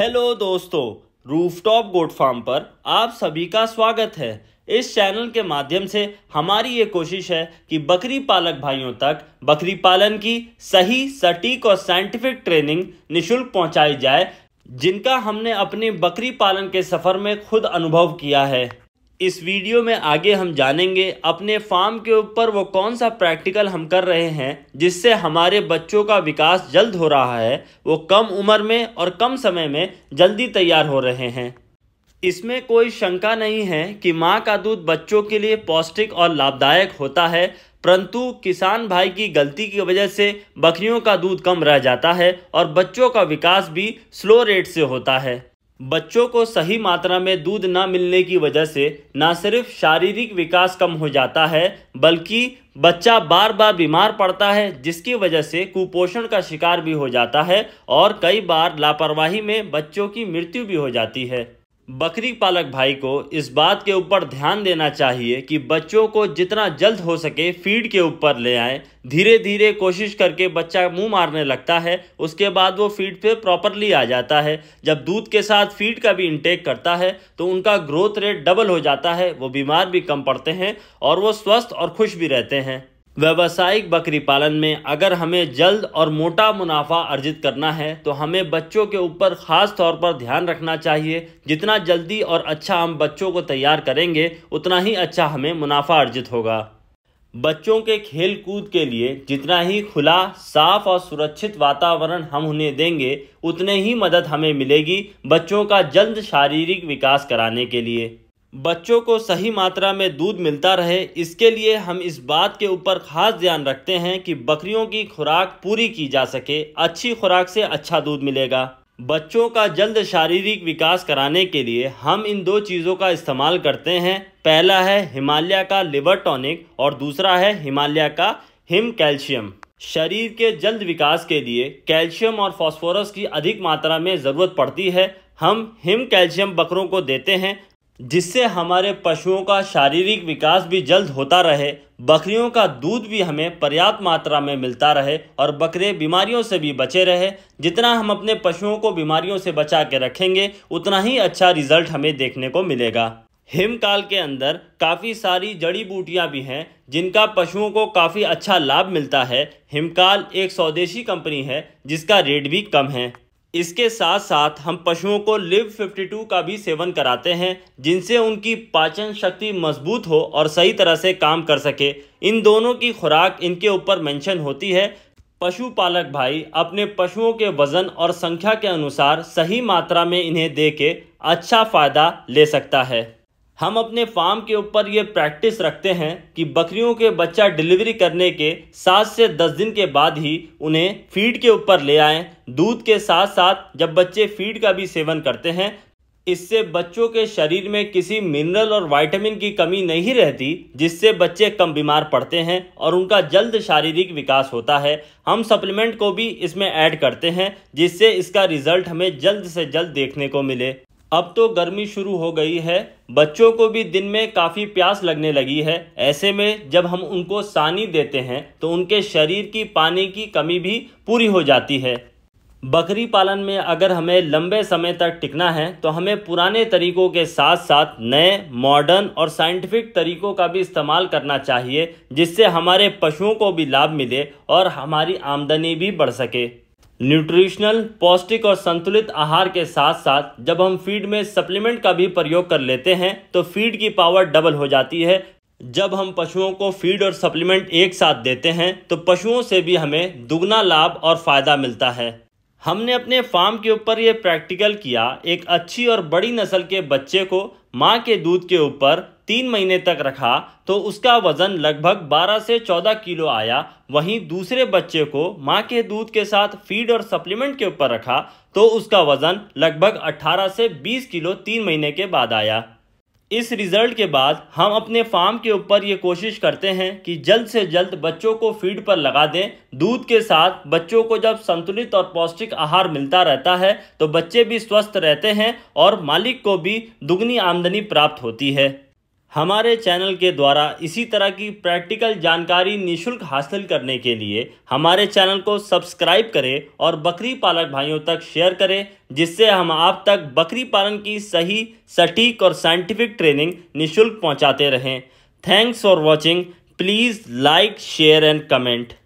hello दोस्तों rooftop goat farm पर आप सभी का स्वागत है इस चैनल के माध्यम से हमारी ये कोशिश है कि बकरी पालक भाइयों तक बकरी पालन की सही सटीक और साइंटिफिक ट्रेनिंग निशुल्क पहुंचाई जाए जिनका हमने अपने बकरी पालन के सफ़र में खुद अनुभव किया है इस वीडियो में आगे हम जानेंगे अपने फार्म के ऊपर वो कौन सा प्रैक्टिकल हम कर रहे हैं जिससे हमारे बच्चों का विकास जल्द हो रहा है वो कम उम्र में और कम समय में जल्दी तैयार हो रहे हैं इसमें कोई शंका नहीं है कि माँ का दूध बच्चों के लिए पौष्टिक और लाभदायक होता है परंतु किसान भाई की गलती की वजह से बकरियों का दूध कम रह जाता है और बच्चों का विकास भी स्लो रेट से होता है बच्चों को सही मात्रा में दूध ना मिलने की वजह से न सिर्फ शारीरिक विकास कम हो जाता है बल्कि बच्चा बार बार बीमार पड़ता है जिसकी वजह से कुपोषण का शिकार भी हो जाता है और कई बार लापरवाही में बच्चों की मृत्यु भी हो जाती है बकरी पालक भाई को इस बात के ऊपर ध्यान देना चाहिए कि बच्चों को जितना जल्द हो सके फीड के ऊपर ले आए धीरे धीरे कोशिश करके बच्चा मुंह मारने लगता है उसके बाद वो फीड पे प्रॉपरली आ जाता है जब दूध के साथ फीड का भी इंटेक करता है तो उनका ग्रोथ रेट डबल हो जाता है वो बीमार भी कम पड़ते हैं और वो स्वस्थ और खुश भी रहते हैं व्यावसायिक बकरी पालन में अगर हमें जल्द और मोटा मुनाफा अर्जित करना है तो हमें बच्चों के ऊपर ख़ास तौर पर ध्यान रखना चाहिए जितना जल्दी और अच्छा हम बच्चों को तैयार करेंगे उतना ही अच्छा हमें मुनाफा अर्जित होगा बच्चों के खेल कूद के लिए जितना ही खुला साफ और सुरक्षित वातावरण हम उन्हें देंगे उतने ही मदद हमें मिलेगी बच्चों का जल्द शारीरिक विकास कराने के लिए बच्चों को सही मात्रा में दूध मिलता रहे इसके लिए हम इस बात के ऊपर ख़ास ध्यान रखते हैं कि बकरियों की खुराक पूरी की जा सके अच्छी खुराक से अच्छा दूध मिलेगा बच्चों का जल्द शारीरिक विकास कराने के लिए हम इन दो चीज़ों का इस्तेमाल करते हैं पहला है हिमालय का लिवर टॉनिक और दूसरा है हिमालय का हिम कैल्शियम शरीर के जल्द विकास के लिए कैल्शियम और फॉस्फोरस की अधिक मात्रा में ज़रूरत पड़ती है हम हिम कैल्शियम बकरों को देते हैं जिससे हमारे पशुओं का शारीरिक विकास भी जल्द होता रहे बकरियों का दूध भी हमें पर्याप्त मात्रा में मिलता रहे और बकरे बीमारियों से भी बचे रहे जितना हम अपने पशुओं को बीमारियों से बचा के रखेंगे उतना ही अच्छा रिजल्ट हमें देखने को मिलेगा हिमकाल के अंदर काफ़ी सारी जड़ी बूटियां भी हैं जिनका पशुओं को काफ़ी अच्छा लाभ मिलता है हिमकाल एक स्वदेशी कंपनी है जिसका रेट भी कम है इसके साथ साथ हम पशुओं को लिव 52 का भी सेवन कराते हैं जिनसे उनकी पाचन शक्ति मजबूत हो और सही तरह से काम कर सके इन दोनों की खुराक इनके ऊपर मेंशन होती है पशुपालक भाई अपने पशुओं के वज़न और संख्या के अनुसार सही मात्रा में इन्हें दे के अच्छा फ़ायदा ले सकता है हम अपने फार्म के ऊपर ये प्रैक्टिस रखते हैं कि बकरियों के बच्चा डिलीवरी करने के सात से दस दिन के बाद ही उन्हें फीड के ऊपर ले आएं दूध के साथ साथ जब बच्चे फीड का भी सेवन करते हैं इससे बच्चों के शरीर में किसी मिनरल और वाइटामिन की कमी नहीं रहती जिससे बच्चे कम बीमार पड़ते हैं और उनका जल्द शारीरिक विकास होता है हम सप्लीमेंट को भी इसमें ऐड करते हैं जिससे इसका रिजल्ट हमें जल्द से जल्द देखने को मिले अब तो गर्मी शुरू हो गई है बच्चों को भी दिन में काफ़ी प्यास लगने लगी है ऐसे में जब हम उनको सानी देते हैं तो उनके शरीर की पानी की कमी भी पूरी हो जाती है बकरी पालन में अगर हमें लंबे समय तक टिकना है तो हमें पुराने तरीकों के साथ साथ नए मॉडर्न और साइंटिफिक तरीकों का भी इस्तेमाल करना चाहिए जिससे हमारे पशुओं को भी लाभ मिले और हमारी आमदनी भी बढ़ सके न्यूट्रिशनल पौष्टिक और संतुलित आहार के साथ साथ जब हम फीड में सप्लीमेंट का भी प्रयोग कर लेते हैं तो फीड की पावर डबल हो जाती है जब हम पशुओं को फीड और सप्लीमेंट एक साथ देते हैं तो पशुओं से भी हमें दुगना लाभ और फ़ायदा मिलता है हमने अपने फार्म के ऊपर ये प्रैक्टिकल किया एक अच्छी और बड़ी नस्ल के बच्चे को माँ के दूध के ऊपर तीन महीने तक रखा तो उसका वज़न लगभग 12 से 14 किलो आया वहीं दूसरे बच्चे को माँ के दूध के साथ फीड और सप्लीमेंट के ऊपर रखा तो उसका वज़न लगभग 18 से 20 किलो तीन महीने के बाद आया इस रिज़ल्ट के बाद हम अपने फार्म के ऊपर ये कोशिश करते हैं कि जल्द से जल्द बच्चों को फीड पर लगा दें दूध के साथ बच्चों को जब संतुलित और पौष्टिक आहार मिलता रहता है तो बच्चे भी स्वस्थ रहते हैं और मालिक को भी दुगनी आमदनी प्राप्त होती है हमारे चैनल के द्वारा इसी तरह की प्रैक्टिकल जानकारी निशुल्क हासिल करने के लिए हमारे चैनल को सब्सक्राइब करें और बकरी पालक भाइयों तक शेयर करें जिससे हम आप तक बकरी पालन की सही सटीक और साइंटिफिक ट्रेनिंग निशुल्क पहुंचाते रहें thanks for watching please like share and comment